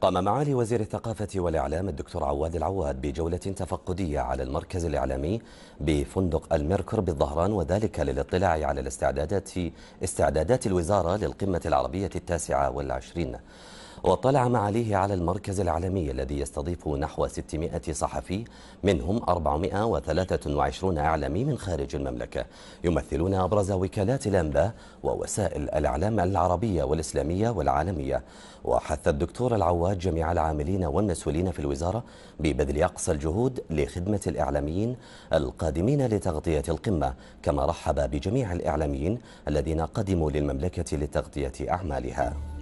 قام معالي وزير الثقافة والإعلام الدكتور عواد العواد بجولة تفقدية على المركز الإعلامي بفندق الميركور بالظهران وذلك للاطلاع على الاستعدادات استعدادات الوزارة للقمة العربية التاسعة والعشرين واطلع معاليه على المركز العالمي الذي يستضيف نحو 600 صحفي منهم 423 إعلامي من خارج المملكة يمثلون أبرز وكالات الأنباء ووسائل الإعلام العربية والإسلامية والعالمية وحث الدكتور العواد جميع العاملين والمسؤولين في الوزارة ببذل أقصى الجهود لخدمة الإعلاميين القادمين لتغطية القمة كما رحب بجميع الإعلاميين الذين قدموا للمملكة لتغطية أعمالها